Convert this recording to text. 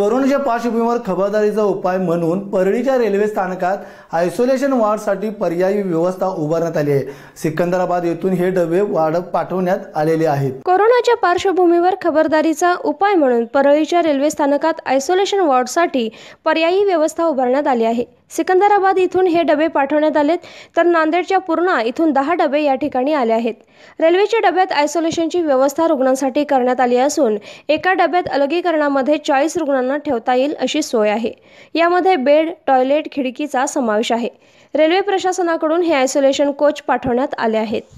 कोरोनाच्या पार्श्वभूमीवर खबरदारीचा उपाय म्हणून परळीच्या रेल्वे स्थानकात आयसोलेशन वार्डसाठी पर्यायी व्यवस्था उभारण्यात आली आहे सिकंदराबाद येथून हे डबे वाढत पाठवण्यात आलेले आहेत कोरोनाच्या पार्श्वभूमीवर खबरदारीचा उपाय म्हणून परळीच्या रेल्वे स्थानकात आयसोलेशन वॉर्डसाठी पर्यायी व्यवस्था उभारण्यात आली आहे सिकंदराबाद इथून हे डबे पाठवण्यात आलेत तर नांदेडच्या पूर्णा इथून दहा डबे या ठिकाणी आले आहेत रेल्वेच्या डब्यात आयसोलेशनची व्यवस्था रुग्णांसाठी करण्यात आली असून एका डब्यात अलगीकरणामध्ये चाळीस रुग्णांना ठेवता येईल अशी सोय आहे यामध्ये बेड टॉयलेट खिडकीचा समावेश आहे रेल्वे प्रशासनाकडून हे आयसोलेशन कोच पाठवण्यात आले आहेत